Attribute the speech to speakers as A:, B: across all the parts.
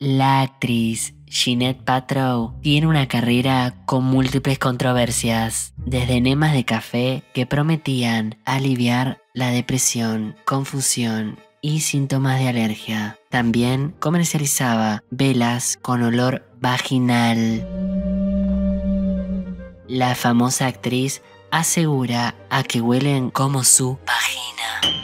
A: La actriz Jeanette Patrow tiene una carrera con múltiples controversias, desde enemas de café que prometían aliviar la depresión, confusión y síntomas de alergia. También comercializaba velas con olor vaginal. La famosa actriz asegura a que huelen como su vagina.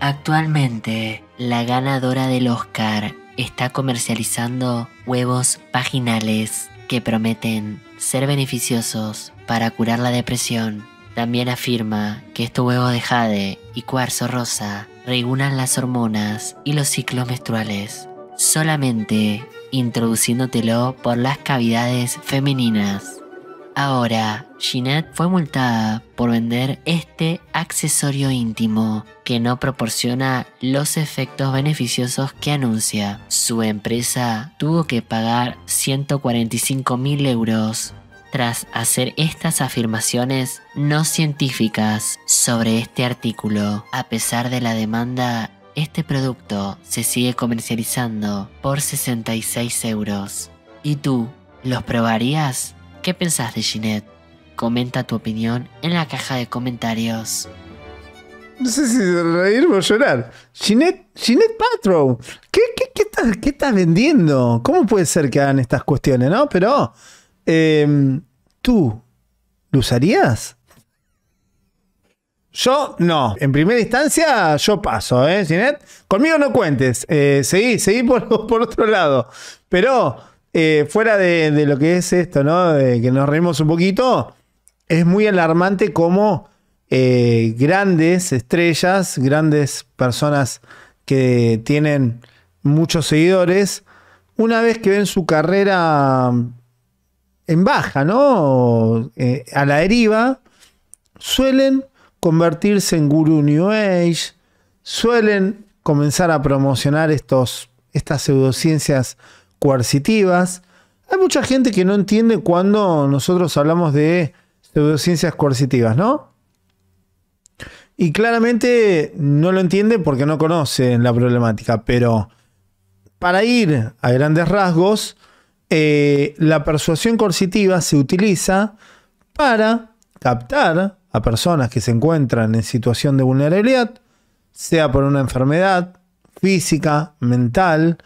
A: Actualmente, la ganadora del Oscar está comercializando huevos vaginales que prometen ser beneficiosos para curar la depresión. También afirma que estos huevos de jade y cuarzo rosa regulan las hormonas y los ciclos menstruales, solamente introduciéndotelo por las cavidades femeninas. Ahora, Ginette fue multada por vender este accesorio íntimo que no proporciona los efectos beneficiosos que anuncia. Su empresa tuvo que pagar 145.000 euros tras hacer estas afirmaciones no científicas sobre este artículo. A pesar de la demanda, este producto se sigue comercializando por 66 euros. ¿Y tú, los probarías? ¿Qué pensás de Ginette? Comenta tu opinión en la caja de comentarios.
B: No sé si reír o llorar. Ginette, Ginette Patrow, ¿qué, estás, vendiendo? ¿Cómo puede ser que hagan estas cuestiones, no? Pero, em, ¿tú lo usarías? Yo no. En primera instancia, yo paso, ¿eh, Ginette? Conmigo no cuentes. Eh, seguí, seguí por otro lado. Pero eh, fuera de, lo que es esto, ¿no? De que nos reímos un poquito, es muy alarmante cómo eh, grandes estrellas, grandes personas que tienen muchos seguidores, una vez que ven su carrera mm, en baja, ¿no? Eh, a la deriva, suelen convertirse en guru New Age, suelen comenzar a promocionar estos, estas pseudociencias coercitivas. Hay mucha gente que no entiende cuando nosotros hablamos de pseudociencias coercitivas, ¿no? Y claramente no lo entiende porque no conoce la problemática, pero para ir a grandes rasgos, eh, la persuasión coercitiva se utiliza para captar a personas que se encuentran en situación de vulnerabilidad, sea por una enfermedad física, mental,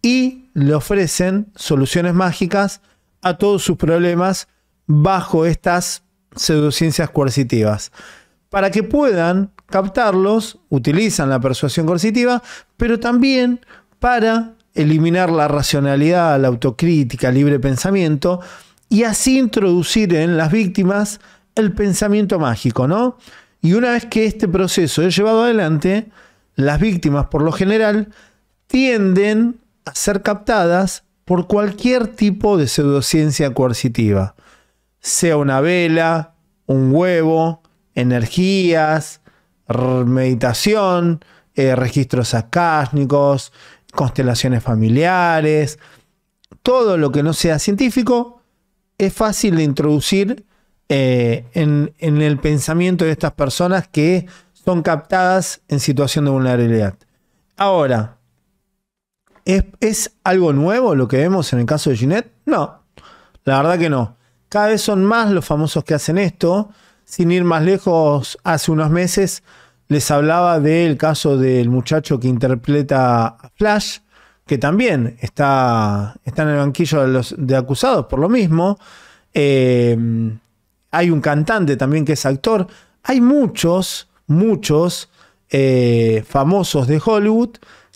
B: y le ofrecen soluciones mágicas a todos sus problemas bajo estas pseudociencias coercitivas. Para que puedan captarlos, utilizan la persuasión coercitiva, pero también para eliminar la racionalidad, la autocrítica, el libre pensamiento y así introducir en las víctimas el pensamiento mágico, ¿no? Y una vez que este proceso es llevado adelante, las víctimas por lo general tienden ser captadas por cualquier tipo de pseudociencia coercitiva, sea una vela, un huevo, energías, meditación, eh, registros acásnicos, constelaciones familiares, todo lo que no sea científico es fácil de introducir eh, en el pensamiento de estas personas que son captadas en situación de vulnerabilidad. Ahora, ¿Es, algo nuevo lo que vemos en el caso de Ginette? No, la verdad que no. Cada vez son más los famosos que hacen esto. Sin ir más lejos, hace unos meses les hablaba del caso del muchacho que interpreta a Flash, que también está, está en el banquillo de, los, de acusados por lo mismo. Eh, hay un cantante también que es actor. Hay muchos, muchos eh, famosos de Hollywood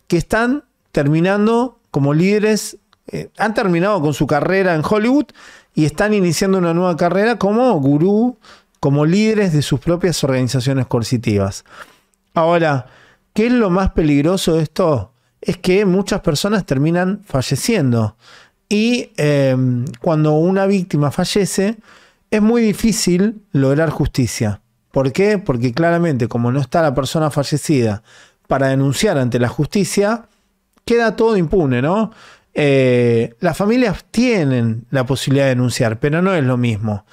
B: que están terminando como líderes, eh, han terminado con su carrera en Hollywood y están iniciando una nueva carrera como gurú, como líderes de sus propias organizaciones coercitivas. Ahora, ¿qué es lo más peligroso de esto? Es que muchas personas terminan falleciendo. Y em, cuando una víctima fallece, es muy difícil lograr justicia. ¿Por qué? Porque claramente como no está la persona fallecida para denunciar ante la justicia, queda todo impune, ¿no? Eh, las familias tienen la posibilidad de denunciar, pero no es lo mismo.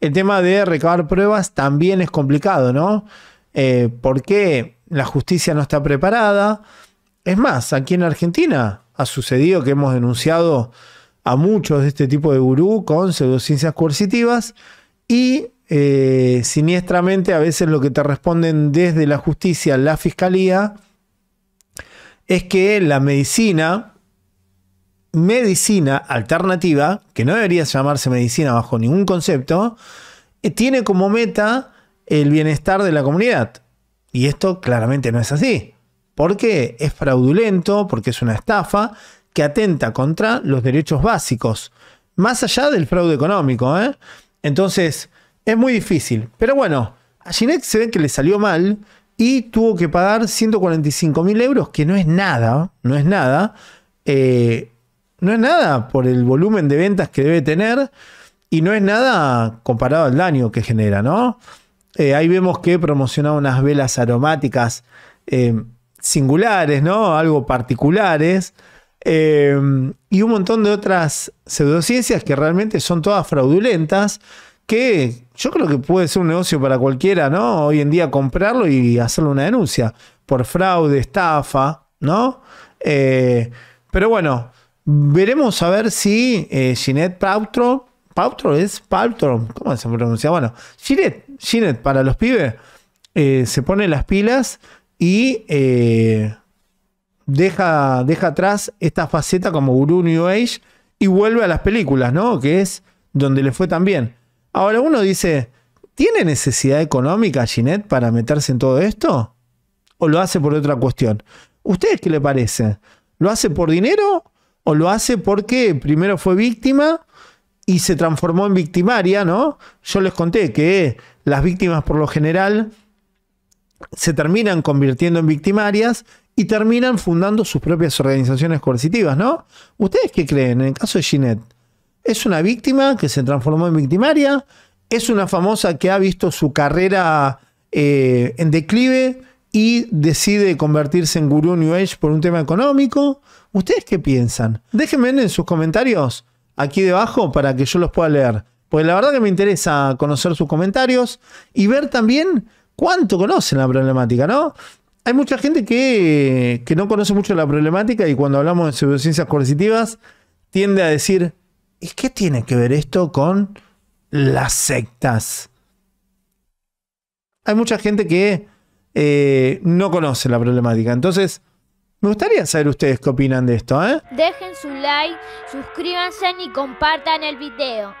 B: El tema de recabar pruebas también es complicado, ¿no? Eh, porque la justicia no está preparada. Es más, aquí en Argentina ha sucedido que hemos denunciado a muchos de este tipo de gurú con pseudociencias coercitivas y eh, siniestramente a veces lo que te responden desde la justicia, la fiscalía, es que la medicina, medicina alternativa, que no debería llamarse medicina bajo ningún concepto, eh, tiene como meta el bienestar de la comunidad. Y esto claramente no es así, porque es fraudulento, porque es una estafa que atenta contra los derechos básicos, más allá del fraude económico. ¿eh? Entonces, es muy difícil. Pero bueno, a Ginex se ve que le salió mal y tuvo que pagar 145 mil euros, que no es nada, no es nada, eh, no es nada por el volumen de ventas que debe tener y no es nada comparado al daño que genera, ¿no? Eh, ahí vemos que promocionaba unas velas aromáticas eh, singulares, ¿no? Algo particulares. y un montón de otras pseudociencias que realmente son todas fraudulentas que yo creo que puede ser un negocio para cualquiera, ¿no? Hoy en día comprarlo y hacerle una denuncia por fraude, estafa, ¿no? Eh, pero bueno, veremos a ver si eh, Ginette Pautro es Pautro ¿cómo se pronuncia? Bueno, Ginette, para los pibes eh, se pone las pilas y eh, deja, deja atrás esta faceta como guru New Age y vuelve a las películas, ¿no? Que es donde le fue también Ahora uno dice, ¿tiene necesidad económica Ginette para meterse en todo esto? ¿O lo hace por otra cuestión? ¿Ustedes qué le parece? ¿Lo hace por dinero o lo hace porque primero fue víctima y se transformó en victimaria, ¿no? Yo les conté que las víctimas por lo general se terminan convirtiendo en victimarias y terminan fundando sus propias organizaciones coercitivas, ¿no? ¿Ustedes qué creen en el caso de Ginette? es una víctima que se transformó en victimaria, es una famosa que ha visto su carrera eh, en declive y decide convertirse en gurú New Age por un tema económico. ¿Ustedes qué piensan? Déjenme en sus comentarios aquí debajo para que yo los pueda leer. Porque la verdad que me interesa conocer sus comentarios y ver también cuánto conocen la problemática, ¿no? Hay mucha gente que, que no conoce mucho la problemática y cuando hablamos de pseudociencias coercitivas tiende a decir, ¿Y qué tiene que ver esto con las sectas? Hay mucha gente que eh, no conoce la problemática. Entonces, me gustaría saber ustedes qué opinan de esto. ¿eh?
A: Dejen su like, suscríbanse y compartan el video.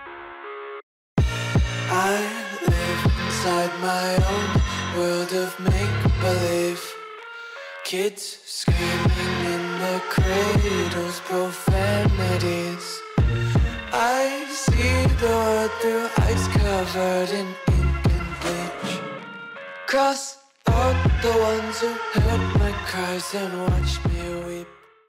A: I see the world through ice covered in ink and bleach. Cross out the ones who heard my cries and watched me weep.